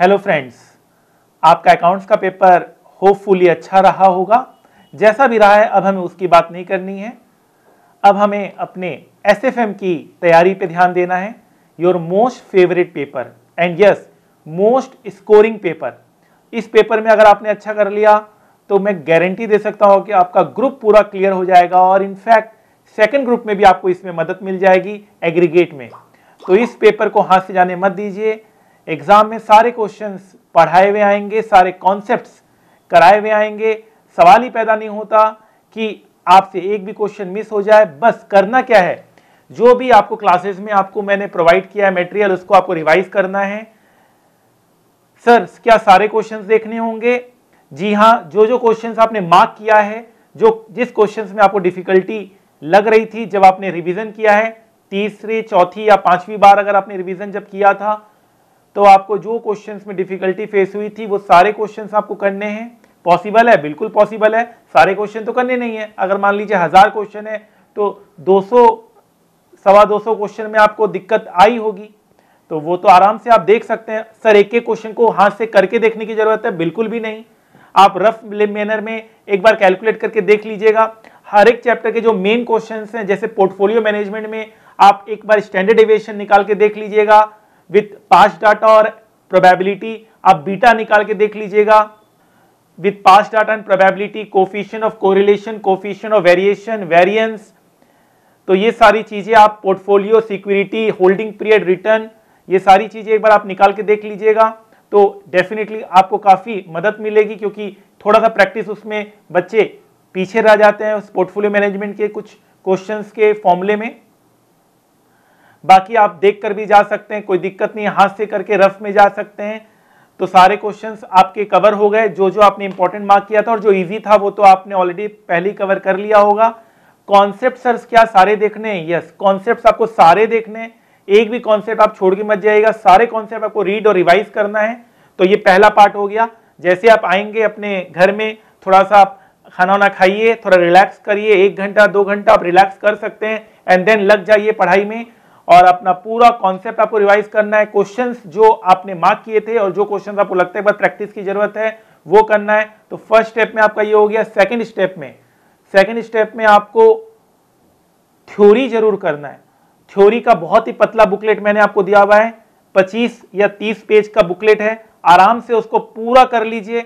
hello friends आपका accounts का paper hopefully अच्छा रहा होगा जैसा भी रहा है अब हमें उसकी बात नहीं करनी है अब हमें अपने एस की तैयारी पे ध्यान देना है your most favourite paper and yes most scoring paper इस पेपर में अगर आपने अच्छा कर लिया तो मैं गारंटी दे सकता हूँ कि आपका ग्रुप पूरा क्लियर हो जाएगा और इनफैक्ट सेकेंड ग्रुप में भी आपको इसमें मदद मिल जाएगी एग्रीगेट में तो इस पेपर को हाथ से जाने मत दीजिए एग्जाम में सारे क्वेश्चंस पढ़ाए हुए आएंगे सारे कॉन्सेप्ट्स कराए हुए आएंगे सवाल ही पैदा नहीं होता कि आपसे एक भी क्वेश्चन मिस हो जाए बस करना क्या है जो भी आपको क्लासेस में आपको मैंने प्रोवाइड किया है मेटेरियल उसको आपको रिवाइज करना है सर क्या सारे क्वेश्चंस देखने होंगे जी हाँ जो जो क्वेश्चंस आपने मार्क किया है जो जिस क्वेश्चंस में आपको डिफिकल्टी लग रही थी जब आपने रिवीजन किया है तीसरी चौथी या पांचवी बार अगर आपने रिवीजन जब किया था तो आपको जो क्वेश्चंस में डिफिकल्टी फेस हुई थी वो सारे क्वेश्चंस आपको करने हैं पॉसिबल है बिल्कुल पॉसिबल है सारे क्वेश्चन तो करने नहीं है अगर मान लीजिए हज़ार क्वेश्चन है तो दो सौ सवा दो सौ क्वेश्चन में आपको दिक्कत आई होगी तो वो तो आराम से आप देख सकते हैं सर एक एक क्वेश्चन को हाथ से करके देखने की ज़रूरत है बिल्कुल भी नहीं आप रफ मैनर में एक बार कैलकुलेट करके देख लीजिएगा हर एक चैप्टर के जो मेन क्वेश्चन हैं जैसे पोर्टफोलियो मैनेजमेंट में आप एक बार स्टैंडर्ड एविएशन निकाल के देख लीजिएगा विथ पास डाटा और प्रोबेबिलिटी आप बीटा निकाल के देख लीजिएगा with pass data and probability coefficient of correlation coefficient of variation variance तो ये सारी चीजें आप portfolio security holding period return ये सारी चीजें एक बार आप निकाल के देख लीजिएगा तो डेफिनेटली आपको काफ़ी मदद मिलेगी क्योंकि थोड़ा सा प्रैक्टिस उसमें बच्चे पीछे रह जाते हैं उस पोर्टफोलियो मैनेजमेंट के कुछ क्वेश्चंस के फॉर्मूले में बाकी आप देख कर भी जा सकते हैं कोई दिक्कत नहीं हाथ से करके रफ में जा सकते हैं तो सारे क्वेश्चंस आपके कवर हो गए जो जो आपने इंपॉर्टेंट मार्क किया था और जो इजी था वो तो आपने ऑलरेडी पहले कवर कर लिया होगा कॉन्सेप्ट सर क्या सारे देखने हैं यस कॉन्सेप्ट आपको सारे देखने एक भी कॉन्सेप्ट आप छोड़ के मत जाएगा सारे कॉन्सेप्ट आपको रीड और रिवाइज करना है तो ये पहला पार्ट हो गया जैसे आप आएंगे अपने घर में थोड़ा सा आप खाना वाना खाइए थोड़ा रिलैक्स करिए एक घंटा दो घंटा आप रिलैक्स कर सकते हैं एंड देन लग जाइए पढ़ाई में और अपना पूरा कॉन्सेप्ट आपको रिवाइज करना है क्वेश्चन जो आपने मार्क किए थे और जो क्वेश्चन आपको लगता है प्रैक्टिस की जरूरत है वो करना है तो फर्स्ट स्टेप में आपका ये हो गया सेकंड स्टेप में सेकंड स्टेप में आपको थ्योरी जरूर करना है थ्योरी का बहुत ही पतला बुकलेट मैंने आपको दिया हुआ है पच्चीस या तीस पेज का बुकलेट है आराम से उसको पूरा कर लीजिए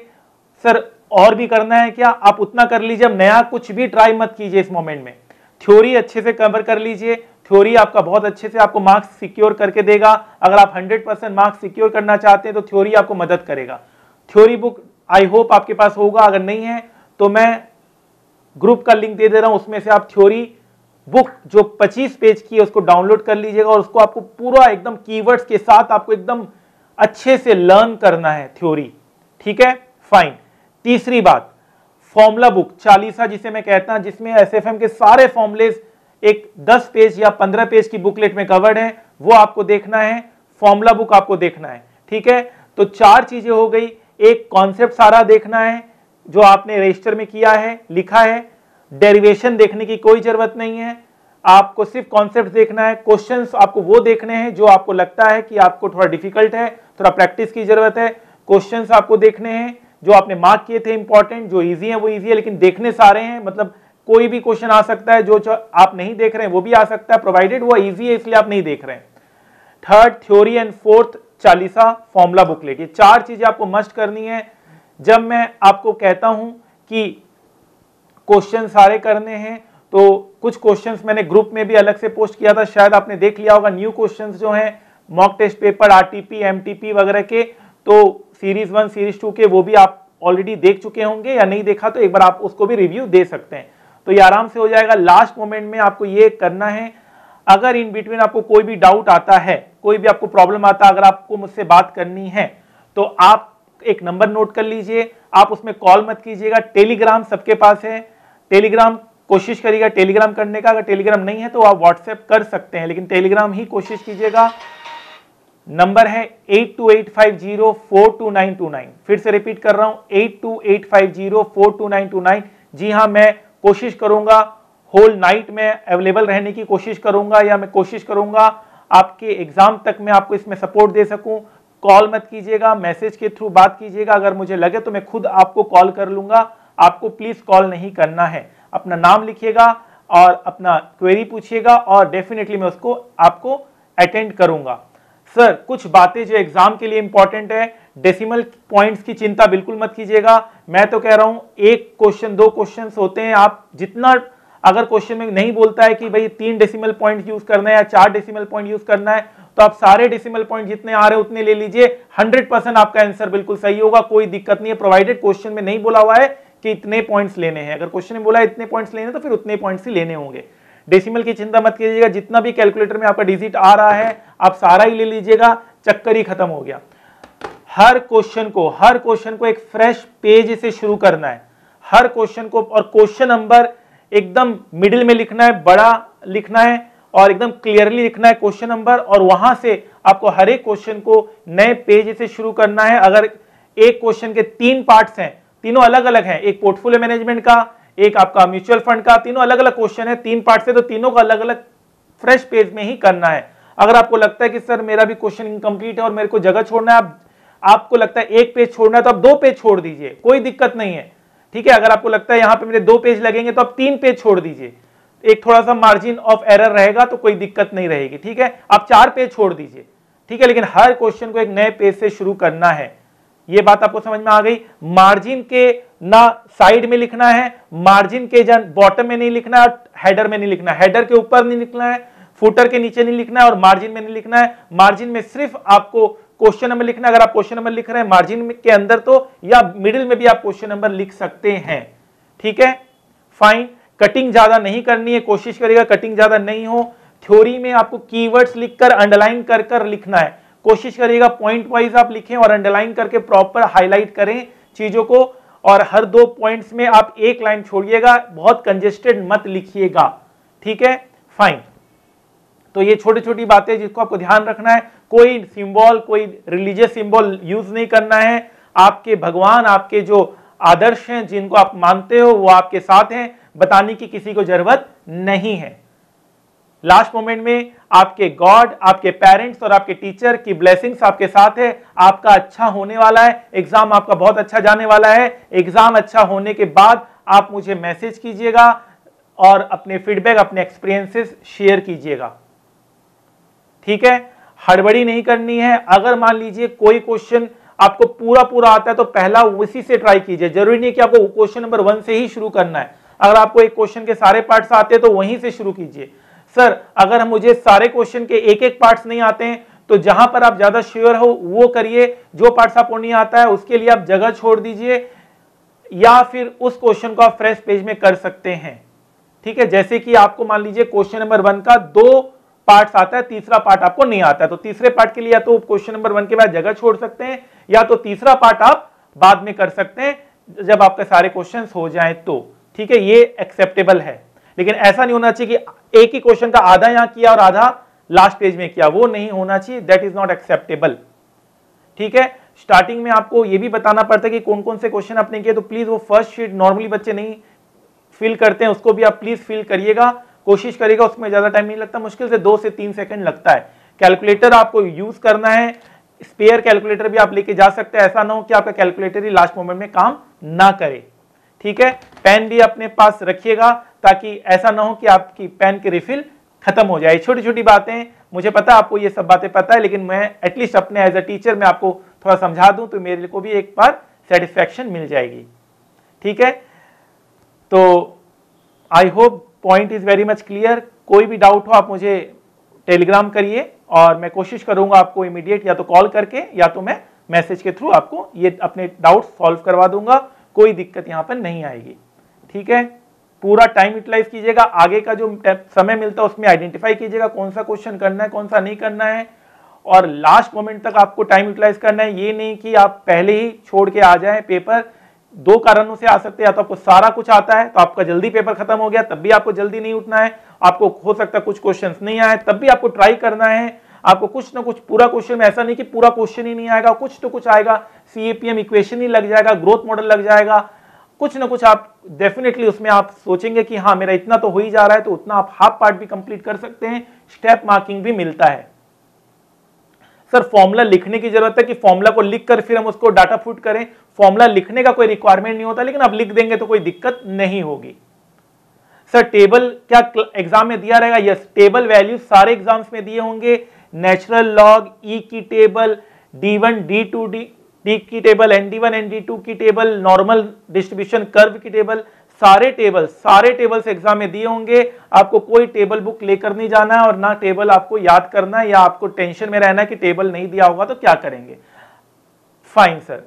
सर और भी करना है क्या आप उतना कर लीजिए अब नया कुछ भी ट्राई मत कीजिए इस मोमेंट में थ्योरी अच्छे से कवर कर लीजिए थ्योरी आपका बहुत अच्छे से आपको मार्क्स सिक्योर करके देगा अगर आप 100 परसेंट मार्क्स सिक्योर करना चाहते हैं तो थ्योरी आपको मदद करेगा थ्योरी बुक आई होप आपके पास होगा अगर नहीं है तो मैं ग्रुप का लिंक दे दे रहा हूं उसमें से आप थ्योरी बुक जो 25 पेज की है उसको डाउनलोड कर लीजिएगा और उसको आपको पूरा एकदम कीवर्ड्स के साथ आपको एकदम अच्छे से लर्न करना है थ्योरी ठीक है फाइन तीसरी बात फॉर्मूला बुक चालीसा जिसे मैं कहता हूं जिसमें एस के सारे फॉर्मुलेज़ एक 10 पेज या 15 पेज की बुकलेट में कवर्ड है वो आपको देखना है फॉर्मूला बुक आपको देखना है ठीक है तो चार चीजें हो गई एक कॉन्सेप्ट सारा देखना है जो आपने रजिस्टर में किया है लिखा है डेरिवेशन देखने की कोई जरूरत नहीं है आपको सिर्फ कॉन्सेप्ट देखना है क्वेश्चंस आपको वो देखने हैं जो आपको लगता है कि आपको थोड़ा डिफिकल्ट है थोड़ा प्रैक्टिस की जरूरत है क्वेश्चंस आपको देखने हैं जो आपने मार्क किए थे इंपॉर्टेंट जो इजी है वो इजी है लेकिन देखने सारे हैं मतलब कोई भी क्वेश्चन आ सकता है जो आप नहीं देख रहे हैं वो भी आ सकता है प्रोवाइडेड वो इजी है इसलिए आप नहीं देख रहे हैं third theory and fourth Chalisa formula booklet ये चार चीजें आपको मस्ट करनी है जब मैं आपको कहता हूं कि क्वेश्चन सारे करने हैं तो कुछ क्वेश्चंस मैंने ग्रुप में भी अलग से पोस्ट किया था शायद आपने देख लिया होगा न्यू क्वेश्चंस जो हैं mock test paper RTP MTP वगैरह के तो सीरीज वन सीरीज टू के वो भी आप ऑलरेडी देख चुके होंगे या नहीं देखा तो एक बार आप उसको भी रिव्यू दे सकते हैं तो ये आराम से हो जाएगा लास्ट मोमेंट में आपको ये करना है अगर इन बिटवीन आपको कोई भी डाउट आता है कोई भी आपको प्रॉब्लम आता है अगर आपको मुझसे बात करनी है तो आप एक नंबर नोट कर लीजिए आप उसमें कॉल मत कीजिएगा टेलीग्राम सबके पास है टेलीग्राम कोशिश करिएगा टेलीग्राम करने का अगर टेलीग्राम नहीं है तो आप व्हाट्सएप कर सकते हैं लेकिन टेलीग्राम ही कोशिश कीजिएगा नंबर है eight two eight five zero four two nine two nine फिर से रिपीट कर रहा हूं eight two eight five zero four two nine two nine जी हाँ मैं कोशिश करूंगा होल नाइट में अवेलेबल रहने की कोशिश करूंगा या मैं कोशिश करूंगा आपके एग्जाम तक मैं आपको इसमें सपोर्ट दे सकूं कॉल मत कीजिएगा मैसेज के थ्रू बात कीजिएगा अगर मुझे लगे तो मैं खुद आपको कॉल कर लूंगा आपको प्लीज कॉल नहीं करना है अपना नाम लिखिएगा और अपना क्वेरी पूछिएगा और डेफिनेटली मैं उसको आपको अटेंड करूंगा सर कुछ बातें जो एग्जाम के लिए इंपॉर्टेंट है डेसिमल पॉइंट्स की चिंता बिल्कुल मत कीजिएगा मैं तो कह रहा हूं एक क्वेश्चन दो क्वेश्चन होते हैं आप जितना अगर क्वेश्चन में नहीं बोलता है कि भाई तीन डेसिमल पॉइंट यूज करना है या चार डेसिमल पॉइंट यूज करना है तो आप सारे डेसिमल पॉइंट जितने आ रहे हैं उतने ले लीजिए 100 परसेंट आपका आंसर बिल्कुल सही होगा कोई दिक्कत नहीं है प्रोवाइडेड क्वेश्चन में नहीं बोला हुआ है कि इतने पॉइंट्स लेने हैं अगर क्वेश्चन में बोला है इतने पॉइंट्स लेने तो फिर उतने पॉइंट्स ही लेने होंगे डेसिमल की चिंता मत कीजिएगा जितना भी कैलकुलेटर में आपका डिजिट आ रहा है आप सारा ही ले लीजिएगा चक्कर ही खत्म हो गया हर क्वेश्चन को हर क्वेश्चन को एक फ्रेश पेज से शुरू करना है हर क्वेश्चन को और क्वेश्चन नंबर एकदम मिडिल में लिखना है बड़ा लिखना है और एकदम क्लियरली लिखना है क्वेश्चन नंबर और वहां से आपको हर एक क्वेश्चन को नए पेज से शुरू करना है अगर एक क्वेश्चन के तीन पार्ट्स हैं तीनों अलग अलग हैं एक पोर्टफोलियो मैनेजमेंट का एक आपका म्यूचुअल फंड का तीनों अलग अलग क्वेश्चन है तीन पार्ट से तो तीनों का अलग अलग फ्रेश पेज में ही करना है अगर आपको लगता है कि सर मेरा भी क्वेश्चन इनकम्प्लीट है और मेरे को जगह छोड़ना है आप, आपको लगता है एक पेज छोड़ना है तो आप दो पेज छोड़ दीजिए कोई दिक्कत नहीं है ठीक है अगर आपको लगता है यहाँ पे मेरे दो पेज लगेंगे तो आप तीन पेज छोड़ दीजिए एक थोड़ा सा मार्जिन ऑफ एरर रहेगा तो कोई दिक्कत नहीं रहेगी ठीक है आप चार पेज छोड़ दीजिए ठीक है लेकिन हर क्वेश्चन को एक नए पेज से शुरू करना है ये बात आपको समझ में आ गई मार्जिन के ना साइड में लिखना है मार्जिन के जन बॉटम में नहीं लिखना है हेडर में नहीं लिखना हेडर के ऊपर नहीं लिखना है फुटर के नीचे नहीं लिखना है और मार्जिन में नहीं लिखना है मार्जिन में सिर्फ आपको क्वेश्चन नंबर लिखना है अगर आप क्वेश्चन नंबर लिख रहे हैं मार्जिन के अंदर तो या मिडिल में भी आप क्वेश्चन नंबर लिख सकते हैं ठीक है फाइन कटिंग ज्यादा नहीं करनी है कोशिश करेगा कटिंग ज्यादा नहीं हो थ्योरी में आपको कीवर्ड्स लिखकर अंडरलाइन कर कर लिखना है कोशिश करिएगा पॉइंट वाइज आप लिखें और अंडरलाइन करके प्रॉपर हाईलाइट करें चीजों को और हर दो पॉइंट्स में आप एक लाइन छोड़िएगा बहुत कंजेस्टेड मत लिखिएगा ठीक है फाइन तो ये छोटी छोटी बातें जिसको आपको ध्यान रखना है कोई सिंबल कोई रिलीजियस सिंबल यूज नहीं करना है आपके भगवान आपके जो आदर्श हैं जिनको आप मानते हो वो आपके साथ हैं बताने की किसी को जरूरत नहीं है लास्ट मोमेंट में आपके गॉड आपके पेरेंट्स और आपके टीचर की ब्लेसिंग्स आपके साथ है आपका अच्छा होने वाला है एग्जाम आपका बहुत अच्छा जाने वाला है एग्जाम अच्छा होने के बाद आप मुझे मैसेज कीजिएगा और अपने फीडबैक अपने एक्सपीरियंसेस शेयर कीजिएगा ठीक है हड़बड़ी नहीं करनी है अगर मान लीजिए कोई क्वेश्चन आपको पूरा पूरा आता है तो पहला उसी से ट्राई कीजिए जरूरी नहीं कि आपको क्वेश्चन नंबर वन से ही शुरू करना है अगर आपको एक क्वेश्चन के सारे पार्ट्स आते हैं तो वहीं से शुरू कीजिए सर अगर हम मुझे सारे क्वेश्चन के एक एक पार्ट्स नहीं आते हैं तो जहां पर आप ज्यादा श्योर हो वो करिए जो पार्ट्स आपको नहीं आता है उसके लिए आप जगह छोड़ दीजिए या फिर उस क्वेश्चन को आप फ्रेश पेज में कर सकते हैं ठीक है जैसे कि आपको मान लीजिए क्वेश्चन नंबर वन का दो पार्ट्स आता है तीसरा पार्ट आपको नहीं आता है तो तीसरे पार्ट के लिए या तो क्वेश्चन नंबर वन के बाद जगह छोड़ सकते हैं या तो तीसरा पार्ट आप बाद में कर सकते हैं जब आपके सारे क्वेश्चंस हो जाएं तो ठीक है ये एक्सेप्टेबल है लेकिन ऐसा नहीं होना चाहिए कि एक ही क्वेश्चन का आधा यहां किया और आधा लास्ट पेज में किया वो नहीं होना चाहिए दैट इज नॉट एक्सेप्टेबल ठीक है स्टार्टिंग में आपको ये भी बताना पड़ता है कि कौन कौन से क्वेश्चन आपने किए तो प्लीज वो फर्स्ट शीट नॉर्मली बच्चे नहीं फिल करते हैं उसको भी आप प्लीज फिल करिएगा कोशिश करिएगा उसमें ज्यादा टाइम नहीं लगता मुश्किल से दो से तीन सेकंड लगता है कैलकुलेटर आपको यूज करना है स्पेयर कैलकुलेटर भी आप लेके जा सकते हैं ऐसा ना हो कि आपका कैलकुलेटर ही लास्ट मोमेंट में काम ना करे ठीक है पेन भी अपने पास रखिएगा ताकि ऐसा ना हो कि आपकी पेन की रिफिल खत्म हो जाए छोटी छोटी बातें मुझे पता आपको ये सब बातें पता है लेकिन मैं एटलीस्ट अपने एज अ टीचर मैं आपको थोड़ा समझा दूं तो मेरे को भी एक बार सेटिस्फेक्शन मिल जाएगी ठीक है तो I hope point is very much clear कोई भी डाउट हो आप मुझे टेलीग्राम करिए और मैं कोशिश करूंगा आपको इमीडिएट या तो कॉल करके या तो मैं मैसेज के थ्रू आपको ये अपने डाउट सॉल्व करवा दूंगा कोई दिक्कत यहाँ पर नहीं आएगी ठीक है पूरा टाइम यूटिलाइज कीजिएगा आगे का जो समय मिलता है उसमें आइडेंटिफाई कीजिएगा कौन सा क्वेश्चन करना है कौन सा नहीं करना है और लास्ट मोमेंट तक आपको टाइम यूटिलाइज करना है ये नहीं कि आप पहले ही छोड़ के आ जाए पेपर दो कारणों से आ सकते हैं या तो आपको सारा कुछ आता है तो आपका जल्दी पेपर खत्म हो गया तब भी आपको जल्दी नहीं उठना है आपको हो सकता है कुछ क्वेश्चंस नहीं आए तब भी आपको ट्राई करना है आपको कुछ ना कुछ पूरा क्वेश्चन ऐसा नहीं कि पूरा क्वेश्चन ही नहीं आएगा कुछ तो कुछ आएगा सीएपीएम इक्वेशन ही लग जाएगा ग्रोथ मॉडल लग जाएगा कुछ ना कुछ आप डेफिनेटली उसमें आप सोचेंगे कि हाँ मेरा इतना तो हो ही जा रहा है तो उतना आप हाफ पार्ट भी कंप्लीट कर सकते हैं स्टेप मार्किंग भी मिलता है सर फॉर्मूला लिखने की जरूरत है कि फॉर्मूला को लिख कर फिर हम उसको डाटा फुट करें फॉर्मूला लिखने का कोई रिक्वायरमेंट नहीं होता लेकिन आप लिख देंगे तो कोई दिक्कत नहीं होगी सर टेबल क्या एग्जाम में दिया रहेगा यस टेबल वैल्यू सारे एग्जाम्स में दिए होंगे नेचुरल लॉग ई की table D one D two D D की table N D one N D two की टेबल नॉर्मल डिस्ट्रीब्यूशन कर्व की टेबल सारे टेबल सारे टेबल्स एग्जाम में दिए होंगे आपको कोई टेबल बुक लेकर नहीं जाना है और ना टेबल आपको याद करना है या आपको टेंशन में रहना है कि टेबल नहीं दिया होगा तो क्या करेंगे fine sir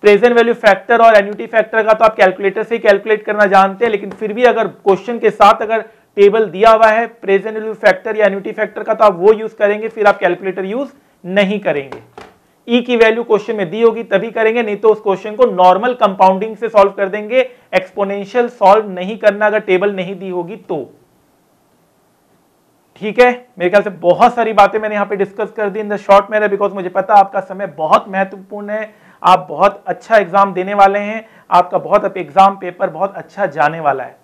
present value factor और एन्यूटी फैक्टर का तो आप कैलकुलेटर से कैलकुलेट करना जानते हैं लेकिन फिर भी अगर क्वेश्चन के साथ अगर टेबल दिया हुआ है प्रेजेंट वैल्यू फैक्टर या एन्यूटी फैक्टर का तो आप वो यूज करेंगे फिर आप कैलकुलेटर यूज नहीं करेंगे ई e की वैल्यू क्वेश्चन में दी होगी तभी करेंगे नहीं तो उस क्वेश्चन को नॉर्मल कंपाउंडिंग से सॉल्व कर देंगे एक्सपोनेंशियल सॉल्व नहीं करना अगर टेबल नहीं दी होगी तो ठीक है मेरे ख्याल से बहुत सारी बातें मैंने यहां पे डिस्कस कर दी इन द शॉर्ट मेरा बिकॉज मुझे पता आपका समय बहुत महत्वपूर्ण है आप बहुत अच्छा एग्जाम देने वाले हैं आपका बहुत एग्जाम पेपर बहुत अच्छा जाने वाला है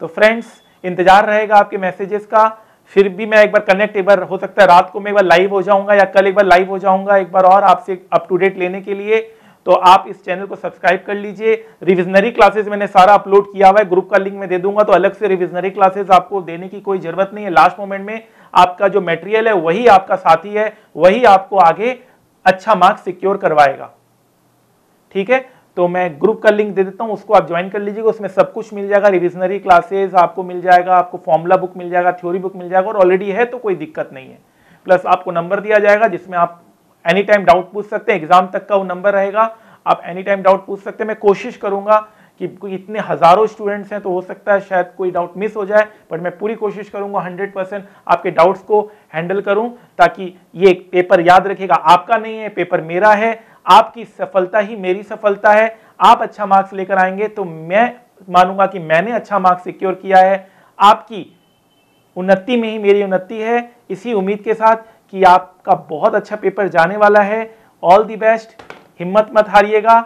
तो फ्रेंड्स इंतजार रहेगा आपके मैसेजेस का फिर भी मैं एक बार कनेक्ट एक बार हो सकता है रात को मैं एक बार लाइव हो जाऊंगा या कल एक बार लाइव हो जाऊंगा एक बार और आपसे अप टू डेट लेने के लिए तो आप इस चैनल को सब्सक्राइब कर लीजिए रिविजनरी क्लासेस मैंने सारा अपलोड किया हुआ है ग्रुप का लिंक मैं दे दूंगा तो अलग से रिविजनरी क्लासेस आपको देने की कोई जरूरत नहीं है लास्ट मोमेंट में आपका जो मेटेरियल है वही आपका साथी है वही आपको आगे अच्छा मार्क्स सिक्योर करवाएगा ठीक है तो मैं ग्रुप का लिंक दे देता हूँ उसको आप ज्वाइन कर लीजिएगा उसमें सब कुछ मिल जाएगा रिविजनरी क्लासेस आपको मिल जाएगा आपको फॉर्मूला बुक मिल जाएगा थ्योरी बुक मिल जाएगा और ऑलरेडी है तो कोई दिक्कत नहीं है प्लस आपको नंबर दिया जाएगा जिसमें आप एनी टाइम डाउट पूछ सकते हैं एग्जाम तक का वो नंबर रहेगा आप एनी टाइम डाउट पूछ सकते हैं मैं कोशिश करूंगा कि इतने हज़ारों स्टूडेंट्स हैं तो हो सकता है शायद कोई डाउट मिस हो जाए बट मैं पूरी कोशिश करूंगा 100 परसेंट आपके डाउट्स को हैंडल करूं ताकि ये पेपर याद रखेगा आपका नहीं है पेपर मेरा है आपकी सफलता ही मेरी सफलता है आप अच्छा मार्क्स लेकर आएंगे तो मैं मानूंगा कि मैंने अच्छा मार्क्स सिक्योर किया है आपकी उन्नति में ही मेरी उन्नति है इसी उम्मीद के साथ कि आपका बहुत अच्छा पेपर जाने वाला है ऑल दी बेस्ट हिम्मत मत हारिएगा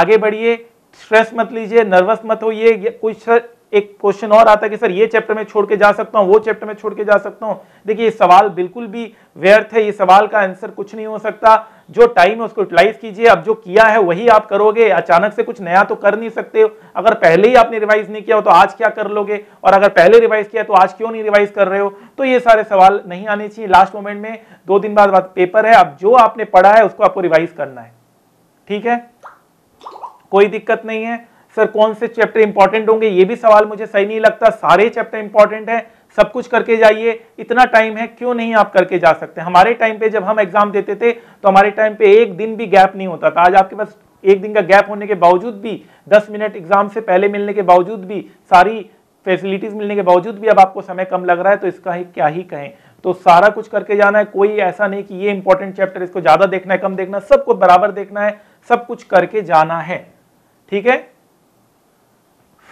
आगे बढ़िए स्ट्रेस मत लीजिए नर्वस मत होइए कुछ एक क्वेश्चन और आता है कि सर ये चैप्टर में छोड़ के जा सकता हूँ वो चैप्टर में छोड़ के जा सकता हूँ देखिए ये सवाल बिल्कुल भी व्यर्थ है ये सवाल का आंसर कुछ नहीं हो सकता जो टाइम है उसको यूटिलाइज कीजिए अब जो किया है वही आप करोगे अचानक से कुछ नया तो कर नहीं सकते अगर पहले ही आपने रिवाइज नहीं किया हो तो आज क्या कर लोगे और अगर पहले रिवाइज किया तो आज क्यों नहीं रिवाइज कर रहे हो तो ये सारे सवाल नहीं आने चाहिए लास्ट मोमेंट में दो दिन बाद पेपर है अब जो आपने पढ़ा है उसको आपको रिवाइज करना है ठीक है कोई दिक्कत नहीं है सर कौन से चैप्टर इंपॉर्टेंट होंगे ये भी सवाल मुझे सही नहीं लगता सारे चैप्टर इंपॉर्टेंट है सब कुछ करके जाइए इतना टाइम है क्यों नहीं आप करके जा सकते हमारे टाइम पे जब हम एग्जाम देते थे तो हमारे टाइम पे एक दिन भी गैप नहीं होता था आज आपके पास एक दिन का गैप होने के बावजूद भी दस मिनट एग्जाम से पहले मिलने के बावजूद भी सारी फैसिलिटीज मिलने के बावजूद भी अब आपको समय कम लग रहा है तो इसका ही क्या ही कहें तो सारा कुछ करके जाना है कोई ऐसा नहीं कि ये इंपॉर्टेंट चैप्टर इसको ज्यादा देखना है कम देखना सबको बराबर देखना है सब कुछ करके जाना है ठीक है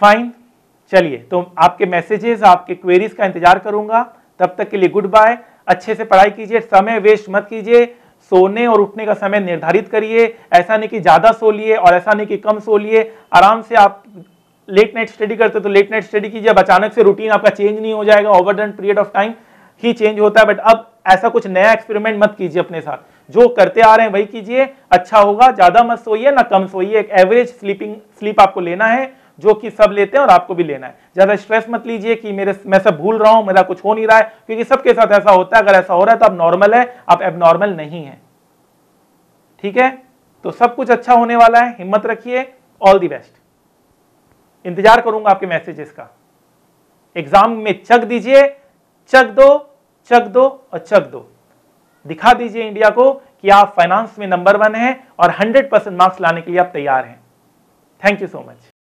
फाइन चलिए तो आपके मैसेजेस आपके क्वेरीज का इंतजार करूंगा तब तक के लिए गुड बाय अच्छे से पढ़ाई कीजिए समय वेस्ट मत कीजिए सोने और उठने का समय निर्धारित करिए ऐसा नहीं कि ज़्यादा सो लिए और ऐसा नहीं कि कम सो लिए आराम से आप लेट नाइट स्टडी करते तो लेट नाइट स्टडी कीजिए अब अचानक से रूटीन आपका चेंज नहीं हो जाएगा over done period of time ही चेंज होता है बट अब ऐसा कुछ नया एक्सपेरिमेंट मत कीजिए अपने साथ जो करते आ रहे हैं वही कीजिए अच्छा होगा ज़्यादा मत सोइए ना कम सोइए एक एवरेज स्लीपिंग स्लीप आपको लेना है जो कि सब लेते हैं और आपको भी लेना है ज़्यादा स्ट्रेस मत लीजिए कि मेरे मैं सब भूल रहा हूं मेरा कुछ हो नहीं रहा है क्योंकि सबके साथ ऐसा होता है अगर ऐसा हो रहा है तो आप नॉर्मल है आप एबनॉर्मल नहीं है ठीक है तो सब कुछ अच्छा होने वाला है हिम्मत रखिए ऑल दी बेस्ट इंतजार करूंगा आपके मैसेजेस का एग्जाम में चक दीजिए चक दो चक दो और चक दो दिखा दीजिए इंडिया को कि आप फाइनेंस में नंबर वन हैं और 100 परसेंट मार्क्स लाने के लिए आप तैयार हैं थैंक यू सो मच